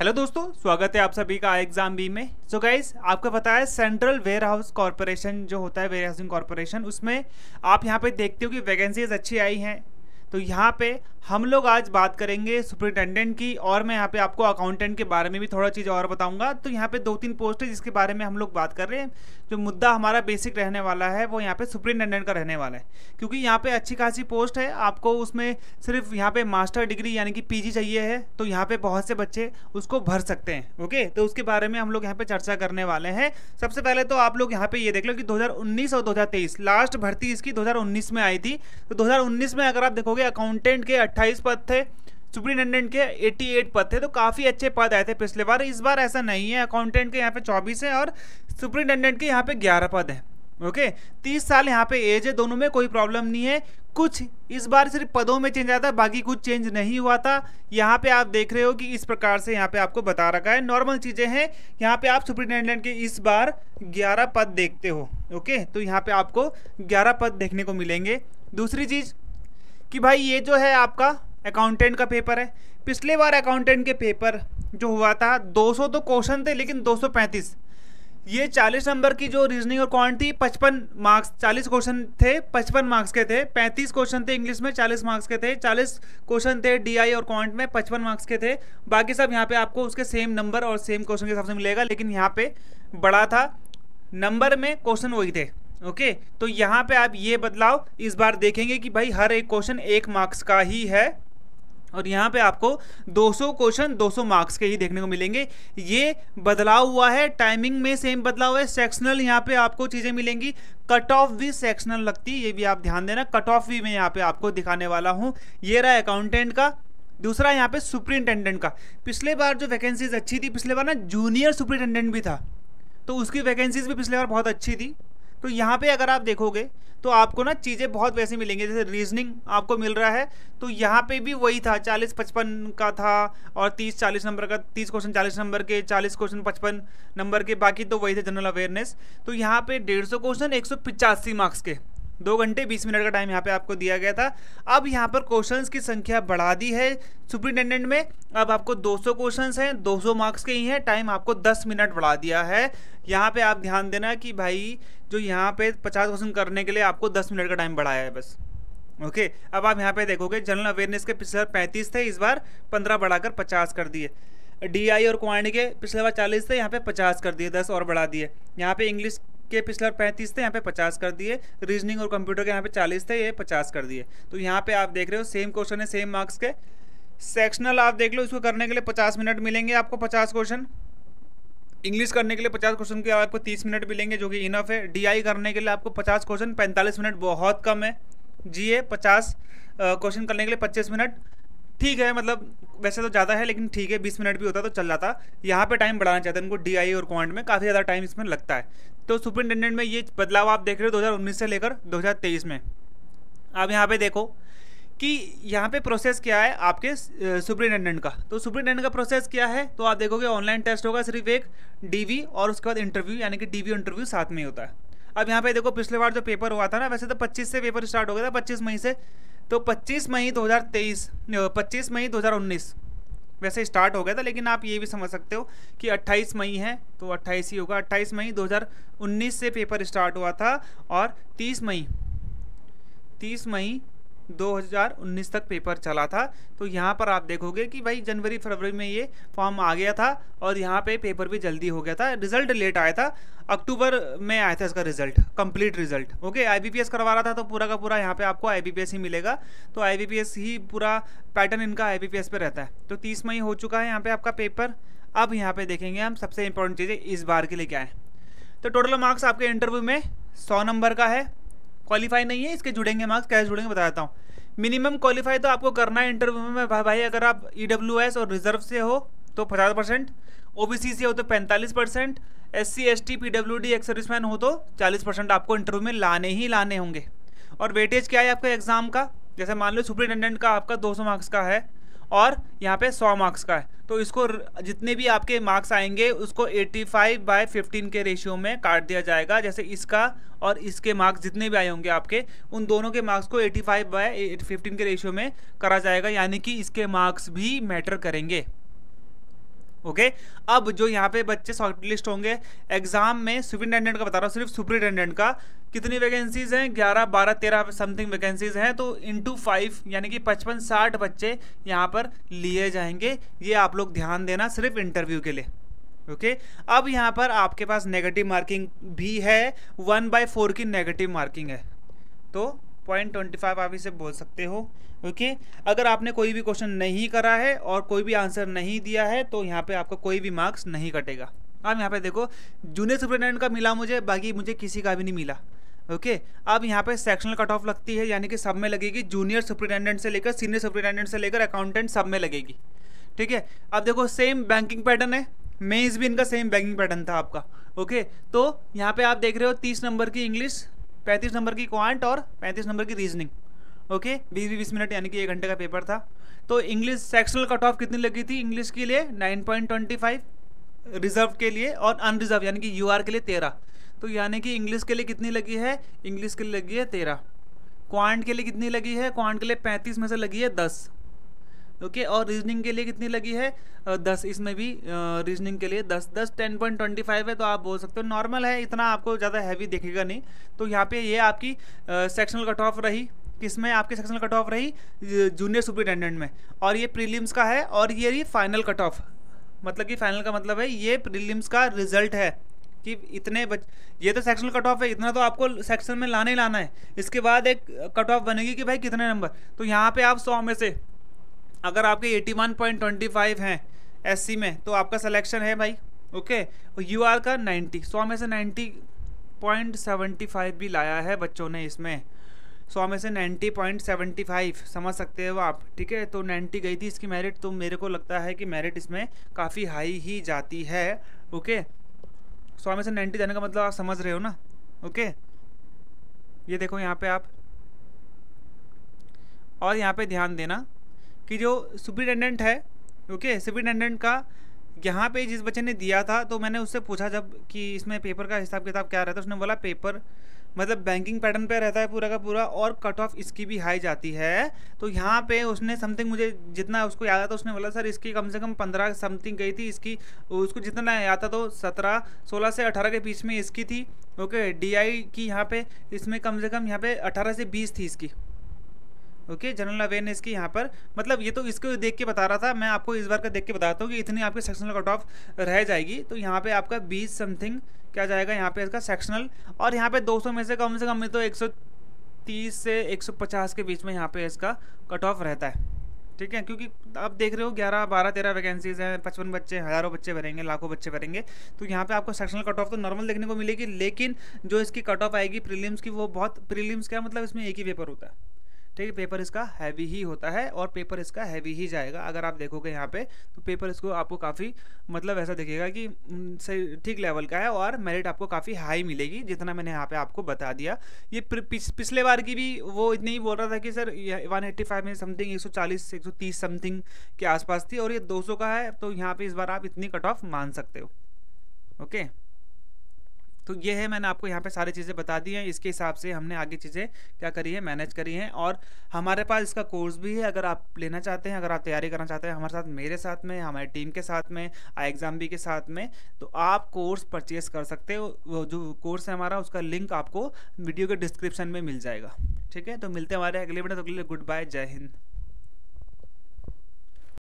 Hello दोस्तों स्वागत है आप सभी का एग्जाम बी में सो so गाइज आपको पता है सेंट्रल वेयर हाउस कॉरपोरेशन जो होता है वेयर हाउसिंग कॉरपोरेशन उसमें आप यहाँ पे देखते हो कि वैकेंसीज अच्छी आई हैं तो यहाँ पे हम लोग आज बात करेंगे सुपरिटेंडेंट की और मैं यहाँ पे आपको अकाउंटेंट के बारे में भी थोड़ा चीज़ और बताऊंगा तो यहाँ पे दो तीन पोस्ट है जिसके बारे में हम लोग बात कर रहे हैं जो मुद्दा हमारा बेसिक रहने वाला है वो यहाँ पे सुपरिटेंडेंट का रहने वाला है क्योंकि यहाँ पे अच्छी खासी पोस्ट है आपको उसमें सिर्फ यहाँ पे मास्टर डिग्री यानी कि पी चाहिए है तो यहाँ पे बहुत से बच्चे उसको भर सकते हैं ओके तो उसके बारे में हम लोग यहाँ पे चर्चा करने वाले हैं सबसे पहले तो आप लोग यहाँ पे ये देख लो कि दो और दो लास्ट भर्ती इसकी दो में आई थी तो दो में अगर आप देखोगे देखोगे अकाउंटेंट के 28 पद थे सुप्रिंटेंडेंट के 88 पद थे तो काफ़ी अच्छे पद आए थे पिछले बार इस बार ऐसा नहीं है अकाउंटेंट के यहाँ पे 24 है और सुप्रिंटेंडेंट के यहाँ पे 11 पद हैं ओके 30 साल यहाँ पे एज है दोनों में कोई प्रॉब्लम नहीं है कुछ इस बार सिर्फ पदों में चेंज आया था बाकी कुछ चेंज नहीं हुआ था यहाँ पे आप देख रहे हो कि इस प्रकार से यहाँ पे आपको बता रखा है नॉर्मल चीज़ें हैं यहाँ पे आप सुप्रिंटेंडेंट के इस बार 11 पद देखते हो ओके तो यहाँ पे आपको 11 पद देखने को मिलेंगे दूसरी चीज़ कि भाई ये जो है आपका अकाउंटेंट का पेपर है पिछले बार अकाउंटेंट के पेपर जो हुआ था 200 तो क्वेश्चन थे लेकिन 235 ये 40 नंबर की जो रीजनिंग और कॉन्ट थी 55 मार्क्स 40 क्वेश्चन थे 55 मार्क्स के थे 35 क्वेश्चन थे इंग्लिश में 40 मार्क्स के थे 40 क्वेश्चन थे डीआई और कॉन्ट में पचपन मार्क्स के थे बाकी सब यहाँ पे आपको उसके सेम नंबर और सेम क्वेश्चन के हिसाब से मिलेगा लेकिन यहाँ पे बड़ा था नंबर में क्वेश्चन वही थे ओके तो यहाँ पे आप ये बदलाव इस बार देखेंगे कि भाई हर एक क्वेश्चन एक मार्क्स का ही है और यहाँ पे आपको 200 क्वेश्चन 200 मार्क्स के ही देखने को मिलेंगे ये बदलाव हुआ है टाइमिंग में सेम बदलाव है सेक्शनल यहाँ पे आपको चीज़ें मिलेंगी कट ऑफ भी सेक्शनल लगती है ये भी आप ध्यान देना कट ऑफ भी मैं यहाँ पे आपको दिखाने वाला हूँ ये रहा अकाउंटेंट का दूसरा यहाँ पे सुप्रिंटेंडेंट का पिछले बार जो वैकेंसीज अच्छी थी पिछले बार ना जूनियर सुप्रिंटेंडेंट भी था तो उसकी वैकेंसीज भी पिछले बार बहुत अच्छी थी तो यहाँ पे अगर आप देखोगे तो आपको ना चीज़ें बहुत वैसे मिलेंगे जैसे रीजनिंग आपको मिल रहा है तो यहाँ पे भी वही था चालीस पचपन का था और तीस चालीस नंबर का तीस क्वेश्चन चालीस नंबर के चालीस क्वेश्चन पचपन नंबर के बाकी तो वही थे जनरल अवेयरनेस तो यहाँ पे डेढ़ सौ क्वेश्चन एक सौ पिचासी मार्क्स के दो घंटे बीस मिनट का टाइम यहाँ पे आपको दिया गया था अब यहाँ पर क्वेश्चंस की संख्या बढ़ा दी है सुप्रिंटेंडेंट में अब आपको 200 क्वेश्चंस हैं 200 मार्क्स के ही हैं टाइम आपको 10 मिनट बढ़ा दिया है यहाँ पे आप ध्यान देना कि भाई जो यहाँ पे 50 क्वेश्चन करने के लिए आपको 10 मिनट का टाइम बढ़ाया है बस ओके okay, अब आप यहाँ पे देखोगे जनरल अवेयरनेस के पिछले बार पैंतीस थे इस बार पंद्रह बढ़ाकर पचास कर दिए डीआई और क्वांट के पिछले बार चालीस थे यहाँ पे पचास कर दिए दस और बढ़ा दिए यहाँ पे इंग्लिश के पिछले पैंतीस थे यहाँ पे पचास कर दिए रीजनिंग और कंप्यूटर के यहाँ पे चालीस थे ये पचास कर दिए तो यहाँ पे आप देख रहे हो सेम क्वेश्चन है सेम मार्क्स के सेक्शनल आप देख लो इसको करने के लिए पचास मिनट मिलेंगे आपको पचास क्वेश्चन इंग्लिश करने के लिए पचास क्वेश्चन के आपको तीस मिनट मिलेंगे जो कि इनफ है डी करने के लिए आपको पचास क्वेश्चन पैंतालीस मिनट बहुत कम है जी पचास क्वेश्चन करने के लिए पच्चीस मिनट ठीक है मतलब वैसे तो ज़्यादा है लेकिन ठीक है बीस मिनट भी होता तो चल जाता यहाँ पे टाइम बढ़ाना चाहते हैं उनको डीआई और क्वांट में काफ़ी ज़्यादा टाइम इसमें लगता है तो सुपरिटेंडेंट में ये बदलाव आप देख रहे हो 2019 से लेकर 2023 में अब यहाँ पे देखो कि यहाँ पे प्रोसेस क्या है आपके सुपरिटेंडेंट का तो सुपरिटेंडेंट का प्रोसेस क्या है तो आप देखोगे ऑनलाइन टेस्ट होगा सिर्फ एक डीवी और उसके बाद इंटरव्यू यानी कि डीवी इंटरव्यू साथ में ही होता है अब यहाँ पे देखो पिछले बार जो पेपर हुआ था ना वैसे तो 25 से पेपर स्टार्ट हो गया था 25 मई से तो 25 मई 2023 25 मई 2019 वैसे स्टार्ट हो गया था लेकिन आप ये भी समझ सकते हो कि 28 मई है तो 28 ही होगा 28 मई 2019 से पेपर स्टार्ट हुआ था और 30 मई 30 मई 2019 तक पेपर चला था तो यहाँ पर आप देखोगे कि भाई जनवरी फरवरी में ये फॉर्म आ गया था और यहाँ पे पेपर भी जल्दी हो गया था रिजल्ट लेट आया था अक्टूबर में आया था इसका result complete result okay IBPS करवा रहा था तो पूरा का पूरा यहाँ पे आपको आईबीपीएस ही मिलेगा तो आईबीपीएस ही पूरा पैटर्न इनका आईबीपीएस पे रहता है तो तीस मई हो चुका है यहाँ पे आपका पेपर अब यहाँ पे देखेंगे हम सबसे इंपॉर्टेंट चीज़ें इस बार के लिए क्या है तो टोटल मार्क्स आपके इंटरव्यू में सौ नंबर का है क्वालिफाई नहीं है इसके जुड़ेंगे मार्क्स कैसे जुड़ेंगे बताता हूँ मिनिमम क्वालिफाई तो आपको करना है इंटरव्यू में भाई भाई अगर आप ई e और रिजर्व से हो तो पचास परसेंट ओ से हो तो पैंतालीस percent S C S T P W D serviceman हो तो चालीस परसेंट आपको इंटरव्यू में लाने ही लाने होंगे और वेटेज क्या है आपका एग्ज़ाम का जैसे मान लो सुपरिटेंडेंट का आपका 200 मार्क्स का है और यहाँ पे 100 मार्क्स का है तो इसको जितने भी आपके मार्क्स आएंगे उसको 85 फाइव बाय फिफ्टीन के रेशियो में काट दिया जाएगा जैसे इसका और इसके मार्क्स जितने भी आए होंगे आपके उन दोनों के मार्क्स को 85 फाइव बाय फिफ्टीन के रेशियो में करा जाएगा यानी कि इसके मार्क्स भी मैटर करेंगे ओके अब जो यहाँ पे बच्चे शॉर्ट लिस्ट होंगे एग्जाम में सुपरिटेंडेंट का बता रहा हूँ सिर्फ सुप्रिटेंडेंट का कितनी वैकेंसीज हैं ग्यारह बारह तेरह समथिंग वैकेंसीज हैं तो टू फाइव यानी कि पचपन साठ बच्चे यहाँ पर लिए जाएंगे ये आप लोग ध्यान देना सिर्फ इंटरव्यू के लिए ओके okay? अब यहाँ पर आपके पास नेगेटिव मार्किंग भी है वन बाय फोर की नेगेटिव मार्किंग है तो पॉइंट ट्वेंटी फाइव आप इसे बोल सकते हो ओके अगर आपने कोई भी क्वेश्चन नहीं करा है और कोई भी आंसर नहीं दिया है तो यहाँ पे आपका कोई भी मार्क्स नहीं कटेगा अब यहाँ पे देखो जूनियर सुप्रिटेंडेंट का मिला मुझे बाकी मुझे किसी का भी नहीं मिला ओके okay, अब यहाँ पे सेक्शनल कट ऑफ लगती है यानी कि सब में लगेगी जूनियर सुप्रिटेंडेंट से लेकर सीनियर सुप्रिटेंडेंट से लेकर अकाउंटेंट सब में लगेगी ठीक है अब देखो सेम बैंकिंग पैटर्न है मेन्स भी इनका सेम बैंकिंग पैटर्न था आपका ओके okay, तो यहाँ पे आप देख रहे हो तीस नंबर की इंग्लिश पैंतीस नंबर की क्वांट और पैंतीस नंबर की रीजनिंग ओके बीस बीस मिनट यानी कि एक घंटे का पेपर था तो इंग्लिश सेक्शनल कट ऑफ कितनी लगी थी इंग्लिश के लिए nine point twenty five reserve के लिए और अनरिजर्व यानी कि यू के लिए तेरह तो यानी कि इंग्लिश के लिए कितनी लगी है इंग्लिश के लिए लगी है तेरह क्वांट के लिए कितनी लगी है क्वांट के लिए पैंतीस में से लगी है दस ओके और रीजनिंग के लिए कितनी लगी है दस इसमें भी रीजनिंग के लिए दस दस टेन पॉइंट ट्वेंटी फाइव है तो आप बोल सकते हो नॉर्मल है इतना आपको ज़्यादा हैवी देखेगा नहीं तो यहाँ पे ये आपकी सेक्शनल कट ऑफ रही किस में आपकी सेक्शनल कट ऑफ रही जूनियर सुपरिटेंडेंट में और ये प्रीलिम्स का है और ये रही फाइनल कट ऑफ मतलब कि फाइनल का मतलब है ये प्रीलिम्स का रिजल्ट है कि इतने बच ये तो सेक्शनल कट ऑफ है इतना तो आपको सेक्शन में लाने ही लाना है इसके बाद एक कट ऑफ बनेगी कि भाई कितने नंबर तो यहाँ पे आप सौ में से अगर आपके 81.25 हैं एससी में तो आपका सिलेक्शन है भाई ओके और आर का 90 सौ में से 90.75 भी लाया है बच्चों ने इसमें सौ में से 90.75 समझ सकते हो आप ठीक है तो 90 गई थी इसकी मेरिट तो मेरे को लगता है कि मेरिट इसमें काफ़ी हाई ही जाती है ओके सौ में से 90 जाने का मतलब आप समझ रहे हो ना ओके ये देखो यहाँ पे आप और यहाँ पे ध्यान देना कि जो सुप्रिटेंडेंट है ओके सुप्रिटेंडेंट का यहाँ पे जिस बच्चे ने दिया था तो मैंने उससे पूछा जब कि इसमें पेपर का हिसाब किताब क्या रहता है उसने बोला पेपर मतलब बैंकिंग पैटर्न पे रहता है पूरा का पूरा और कट ऑफ इसकी भी हाई जाती है तो यहाँ पे उसने समथिंग मुझे जितना उसको याद आता उसने बोला सर इसकी कम से कम पंद्रह समथिंग गई थी इसकी उसको जितना याद था तो सत्रह सोलह से अठारह के बीच में इसकी थी ओके डी की यहाँ पे इसमें कम से कम यहाँ पे अठारह से बीस थी इसकी ओके जनरल अवेयरनेस की यहाँ पर मतलब ये तो इसको देख के बता रहा था मैं आपको इस बार का देख के बताता हूँ कि इतनी आपकी सेक्शनल कट ऑफ रह जाएगी तो यहाँ पे आपका बीस समथिंग क्या जाएगा यहाँ पे इसका सेक्शनल और यहाँ पे 200 में से कम से कम में तो 130 से 150 के बीच में यहाँ पे इसका कट ऑफ रहता है ठीक है क्योंकि आप देख रहे हो ग्यारह बारह तेरह वैकेंसीज हैं पचपन बच्चे हज़ारों बच्चे भरेंगे लाखों बच्चे भरेंगे तो यहाँ पे आपको सेक्शनल कट ऑफ तो नॉर्मल देखने को मिलेगी लेकिन जो इसकी कट ऑफ आएगी प्रीलिम्स की वो बहुत प्रीलिम्स क्या मतलब इसमें एक ही पेपर होता है ठीक है पेपर इसका हैवी ही होता है और पेपर इसका हैवी ही जाएगा अगर आप देखोगे यहाँ पे तो पेपर इसको आपको काफ़ी मतलब ऐसा दिखेगा कि सही ठीक लेवल का है और मेरिट आपको काफ़ी हाई मिलेगी जितना मैंने यहाँ पे आपको बता दिया ये पिछले बार की भी वो इतनी ही बोल रहा था कि सर वन एट्टी फाइव में समथिंग एक सौ चालीस एक सौ तीस समथिंग के आसपास थी और ये दो सौ का है तो यहाँ पर इस बार आप इतनी कट ऑफ मान सकते हो ओके तो ये है मैंने आपको यहाँ पे सारी चीज़ें बता दी हैं इसके हिसाब से हमने आगे चीज़ें क्या करी है मैनेज करी हैं और हमारे पास इसका कोर्स भी है अगर आप लेना चाहते हैं अगर आप तैयारी करना चाहते हैं हमारे साथ मेरे साथ में हमारी टीम के साथ में आई एग्ज़ाम बी के साथ में तो आप कोर्स परचेज कर सकते हो जो कोर्स है हमारा उसका लिंक आपको वीडियो के डिस्क्रिप्शन में मिल जाएगा ठीक है तो मिलते हैं हमारे अगले वीडियो तो अगले गुड बाय जय हिंद